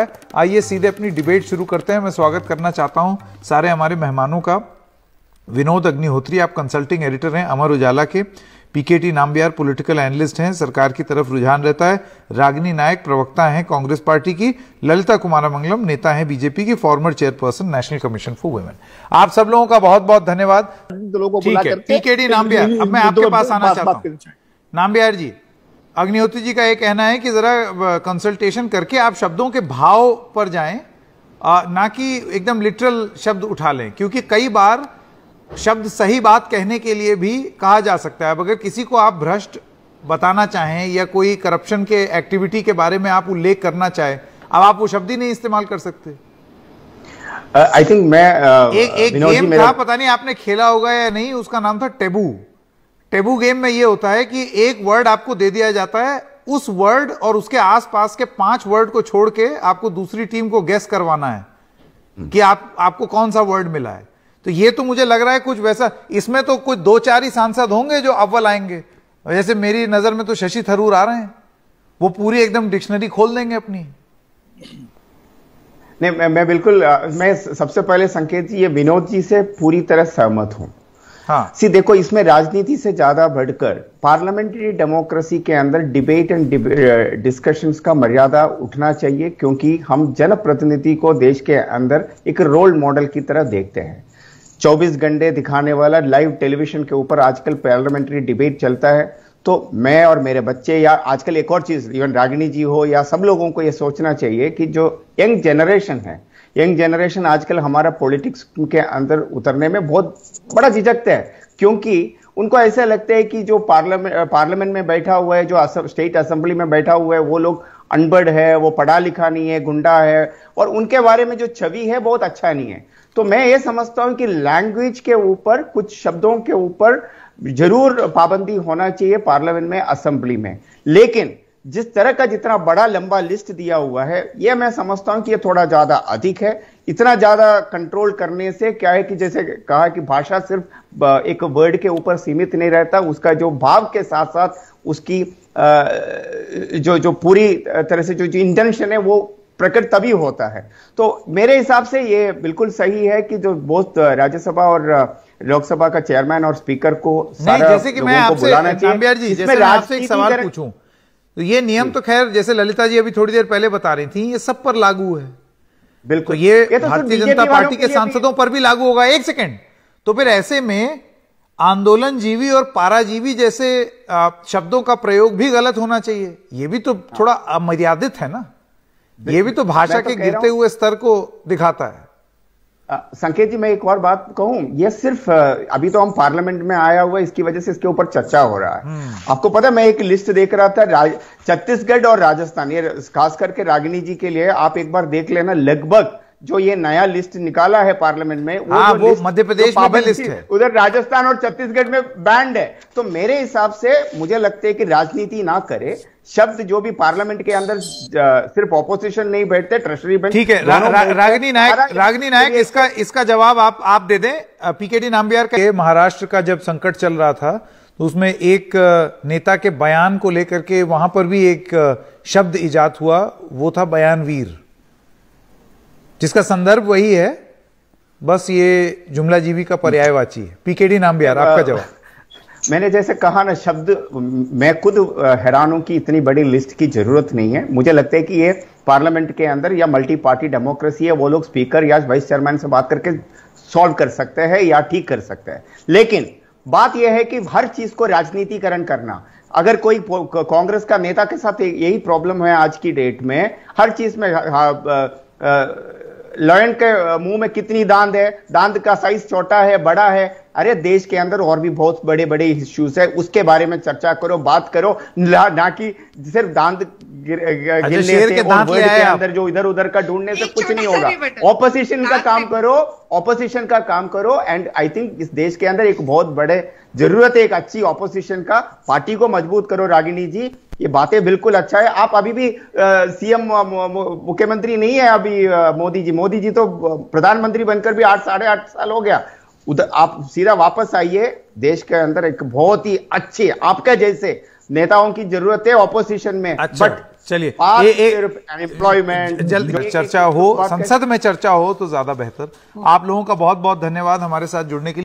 आइए सीधे अपनी डिबेट शुरू करते हैं मैं स्वागत करना चाहता हूं सारे हमारे मेहमानों का विनोद अग्निहोत्री आप कंसल्टिंग एडिटर हैं अमर उजाला के पीकेटी नामबियार पॉलिटिकल एनालिस्ट हैं सरकार की तरफ रुझान रहता है रागिनी नायक प्रवक्ता हैं कांग्रेस पार्टी की ललिता कुमार मंगलम नेता हैं बीजेपी की former chairperson National Commission for Women आप सब लोगों का बहुत बहुत धन्यवाद ठीक है पीकेटी नामबियार अब मैं आपके पास आना चाहता हूँ नामबियार जी अग्निहोत्री जी का ये कहना है कि ज़रा कंसल्टेशन करके आप शब्दों के भाव पर जाएं ना कि एकदम लिटरल शब्द उठा लें क्योंकि कई बार शब्द सही बात कहने के लिए भी कहा जा सकता है अब अगर किसी को आप भ्रष्ट बताना चाहें या कोई करप्शन के एक्टिविटी के बारे में आप उल्लेख करना चाहें अब आप वो शब्द ही नहीं इस्तेमाल कर सकते आई uh, थिंक मैं uh, एक एक गेम था पता नहीं आपने खेला होगा या नहीं उसका नाम था टेबू टेबू गेम में यह होता है कि एक वर्ड आपको दे दिया जाता है उस वर्ड और उसके आसपास के पांच वर्ड को छोड़ के आपको दूसरी टीम को गेस करवाना है हम्म। कि आप आपको कौन सा वर्ड मिला है तो ये तो मुझे लग रहा है कुछ वैसा इसमें तो कुछ दो चार ही सांसद होंगे जो अव्वल आएंगे जैसे मेरी नजर में तो शशि थरूर आ रहे हैं वो पूरी एकदम डिक्शनरी खोल देंगे अपनी नहीं मैं, मैं बिल्कुल मैं सबसे पहले संकेत जी ये विनोद जी से पूरी तरह सहमत हूं हाँ। सी देखो इसमें राजनीति से ज्यादा बढ़कर पार्लियामेंट्री डेमोक्रेसी के अंदर डिबेट एंड डिस्कशंस का मर्यादा उठना चाहिए क्योंकि हम जनप्रतिनिधि को देश के अंदर एक रोल मॉडल की तरह देखते हैं 24 घंटे दिखाने वाला लाइव टेलीविजन के ऊपर आजकल पार्लियामेंट्री डिबेट चलता है तो मैं और मेरे बच्चे या आजकल एक और चीज़ इवन रागिनी जी हो या सब लोगों को यह सोचना चाहिए कि जो यंग जनरेशन है यंग जनरेशन आजकल हमारा पॉलिटिक्स के अंदर उतरने में बहुत बड़ा झिझकते हैं क्योंकि उनको ऐसा लगता है कि जो पार्लियामेंट पार्लियामेंट में बैठा हुआ है जो असम, स्टेट असेंबली में बैठा हुआ है वो लोग अनबढ़ है वो पढ़ा लिखा नहीं है गुंडा है और उनके बारे में जो छवि है बहुत अच्छा नहीं है तो मैं ये समझता हूँ कि लैंग्वेज के ऊपर कुछ शब्दों के ऊपर जरूर पाबंदी होना चाहिए पार्लियामेंट में असेंबली में लेकिन जिस तरह का जितना बड़ा लंबा लिस्ट दिया हुआ है यह मैं समझता हूं कि यह थोड़ा ज्यादा अधिक है इतना ज्यादा कंट्रोल करने से क्या है कि जैसे कहा कि भाषा सिर्फ एक वर्ड के ऊपर सीमित नहीं रहता उसका जो भाव के साथ साथ उसकी जो जो पूरी तरह से जो, जो इंटेंशन है वो प्रकट तभी होता है तो मेरे हिसाब से ये बिल्कुल सही है कि जो बहुत राज्यसभा और लोकसभा का चेयरमैन और स्पीकर को सारा जैसे कि मैं आपसे जी जैसे मैं आपसे एक सवाल पूछूं तो ये नियम तो खैर जैसे ललिता जी अभी थोड़ी देर पहले बता रही थी ये सब पर लागू है बिल्कुल तो ये, ये तो भारतीय जनता पार्टी के सांसदों पर भी लागू होगा एक सेकेंड तो फिर ऐसे में आंदोलन जीवी और पाराजीवी जैसे शब्दों का प्रयोग भी गलत होना चाहिए ये भी तो हाँ। थोड़ा मर्यादित है ना ये भी तो भाषा तो के तो गिरते हुए स्तर को दिखाता है संकेत जी मैं एक और बात कहूं ये सिर्फ अभी तो हम पार्लियामेंट में आया हुआ इसकी वजह से इसके ऊपर चर्चा हो रहा है हम्म। आपको पता है मैं एक लिस्ट देख रहा था छत्तीसगढ़ और राजस्थान ये खास करके रागिनी जी के लिए आप एक बार देख लेना लगभग जो ये नया लिस्ट निकाला है पार्लियामेंट में वो, हाँ, वो मध्य प्रदेश में लिस्ट है उधर राजस्थान और छत्तीसगढ़ में बैंड है तो मेरे हिसाब से मुझे लगता है कि राजनीति ना करे शब्द जो भी पार्लियामेंट के अंदर सिर्फ ऑपोजिशन नहीं बैठते ट्रेजरी बैंक ठीक है रा, रा, रागनी नायक रागनी नायक इसका इसका जवाब आप आप दे दें पीकेडी नाम्बियार का महाराष्ट्र का जब संकट चल रहा था तो उसमें एक नेता के बयान को लेकर के वहां पर भी एक शब्द इजाद हुआ वो था बयानवीर जिसका संदर्भ वही है बस ये जुमला जीवी का पर्यायवाची है पीकेडी नाम बिहार आपका जवाब मैंने जैसे कहा ना शब्द मैं खुद हैरान हूं कि इतनी बड़ी लिस्ट की जरूरत नहीं है मुझे लगता है कि ये पार्लियामेंट के अंदर या मल्टी पार्टी डेमोक्रेसी है वो लोग स्पीकर या वाइस चेयरमैन से बात करके सॉल्व कर सकते हैं या ठीक कर सकते हैं लेकिन बात यह है कि हर चीज को राजनीतिकरण करना अगर कोई कांग्रेस का नेता के साथ यही प्रॉब्लम है आज की डेट में हर चीज में हाँ, हाँ, लॉयन के मुंह में कितनी दांत है दांत का साइज छोटा है बड़ा है अरे देश के अंदर और भी बहुत बड़े बड़े इश्यूज है उसके बारे में चर्चा करो बात करो ना, ना कि सिर्फ दांत अच्छा, गिरने से और के अंदर जो इधर उधर का ढूंढने से कुछ नहीं होगा ऑपोजिशन का काम करो ऑपोजिशन का काम करो एंड आई थिंक इस देश के अंदर एक बहुत बड़े जरूरत है एक अच्छी ऑपोजिशन का पार्टी को मजबूत करो रागिनी जी ये बातें बिल्कुल अच्छा है आप अभी भी सीएम मुख्यमंत्री नहीं है अभी मोदी जी मोदी जी तो प्रधानमंत्री बनकर भी आठ साढ़े आठ साल हो गया उधर आप सीधा वापस आइए देश के अंदर एक बहुत ही अच्छे आपका जैसे नेताओं की जरूरत है ऑपोजिशन में अच्छा, बट चलिए एम्प्लॉयमेंट जल्द चर्चा हो संसद में चर्चा हो तो ज्यादा बेहतर आप लोगों का बहुत बहुत धन्यवाद हमारे साथ जुड़ने के लिए